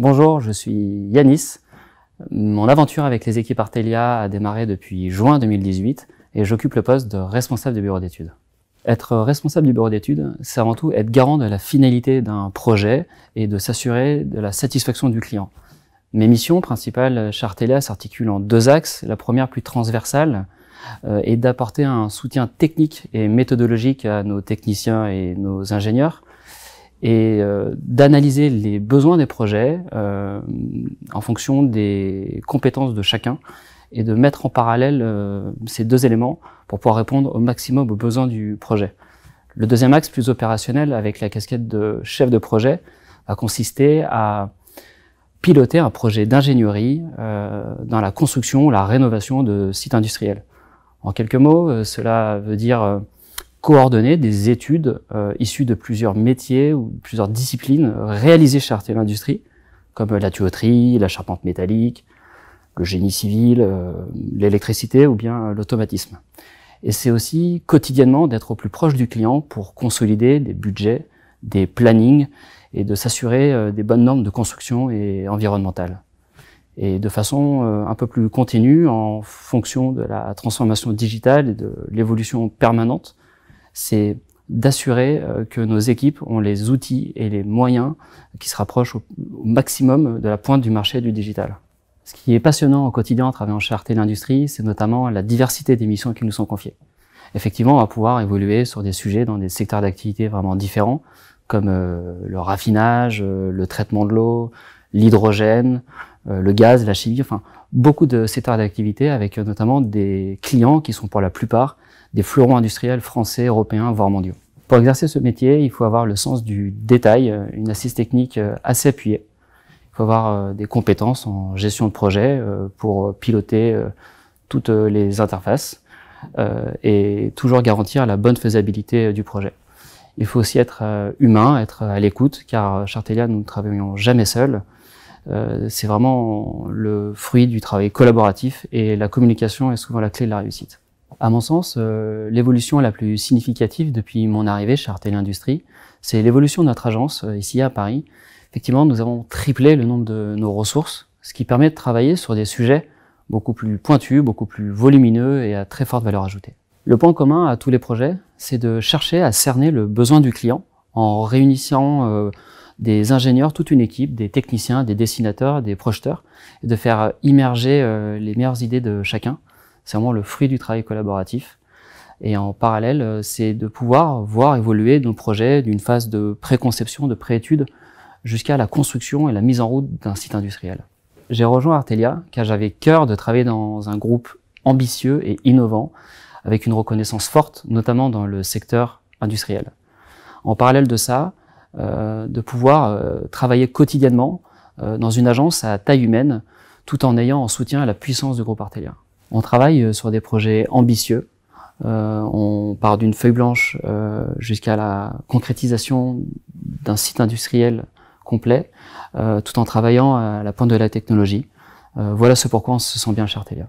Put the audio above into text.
Bonjour, je suis Yanis. Mon aventure avec les équipes Artelia a démarré depuis juin 2018 et j'occupe le poste de responsable du bureau d'études. Être responsable du bureau d'études, c'est avant tout être garant de la finalité d'un projet et de s'assurer de la satisfaction du client. Mes missions principales chez Artelia s'articulent en deux axes. La première plus transversale euh, est d'apporter un soutien technique et méthodologique à nos techniciens et nos ingénieurs et euh, d'analyser les besoins des projets euh, en fonction des compétences de chacun et de mettre en parallèle euh, ces deux éléments pour pouvoir répondre au maximum aux besoins du projet. Le deuxième axe, plus opérationnel, avec la casquette de chef de projet, va consister à piloter un projet d'ingénierie dans la construction ou la rénovation de sites industriels. En quelques mots, cela veut dire coordonner des études euh, issues de plusieurs métiers ou plusieurs disciplines réalisées chez et l'Industrie, comme la tuyauterie, la charpente métallique, le génie civil, euh, l'électricité ou bien l'automatisme. Et c'est aussi quotidiennement d'être au plus proche du client pour consolider des budgets, des plannings et de s'assurer euh, des bonnes normes de construction et environnementales. Et de façon un peu plus continue en fonction de la transformation digitale et de l'évolution permanente c'est d'assurer euh, que nos équipes ont les outils et les moyens qui se rapprochent au, maximum de la pointe du marché du digital. Ce qui est passionnant au quotidien en travaillant chez et l'industrie, c'est notamment la diversité des missions qui nous sont confiées. Effectivement, on va pouvoir évoluer sur des sujets dans des secteurs d'activité vraiment différents, comme euh, le raffinage, euh, le traitement de l'eau, l'hydrogène, euh, le gaz, la chimie, enfin beaucoup de secteurs d'activité avec euh, notamment des clients qui sont pour la plupart des fleurons industriels français, européens, voire mondiaux. Pour exercer ce métier, il faut avoir le sens du détail, euh, une assise technique assez appuyée. Il faut avoir des compétences en gestion de projet pour piloter toutes les interfaces et toujours garantir la bonne faisabilité du projet. Il faut aussi être humain, être à l'écoute, car Chartelia, nous ne travaillons jamais seuls. Euh, c'est vraiment le fruit du travail collaboratif et la communication est souvent la clé de la réussite. À mon sens, euh, l'évolution la plus significative depuis mon arrivée chez Artel Industries, c'est l'évolution de notre agence euh, ici à Paris. Effectivement, nous avons triplé le nombre de nos ressources, ce qui permet de travailler sur des sujets beaucoup plus pointus, beaucoup plus volumineux et à très forte valeur ajoutée. Le point commun à tous les projets, c'est de chercher à cerner le besoin du client en réunissant des ingénieurs, toute une équipe, des techniciens, des dessinateurs, des projeteurs, et de faire euh, immerger euh, les meilleures idées de chacun. C'est vraiment le fruit du travail collaboratif. Et en parallèle, euh, c'est de pouvoir voir évoluer nos projets d'une phase de préconception, de préétude, jusqu'à la construction et la mise en route d'un site industriel. J'ai rejoint Artelia car j'avais cœur de travailler dans un groupe ambitieux et innovant, avec une reconnaissance forte, notamment dans le secteur industriel. En parallèle de ça, euh, de pouvoir euh, travailler quotidiennement euh, dans une agence à taille humaine, tout en ayant en soutien à la puissance du groupe Artelia. On travaille sur des projets ambitieux. on part d'une feuille blanche jusqu'à la concrétisation d'un site industriel complet, tout en travaillant à la pointe de la technologie. voilà ce pourquoi on se sent bien chez Artelia.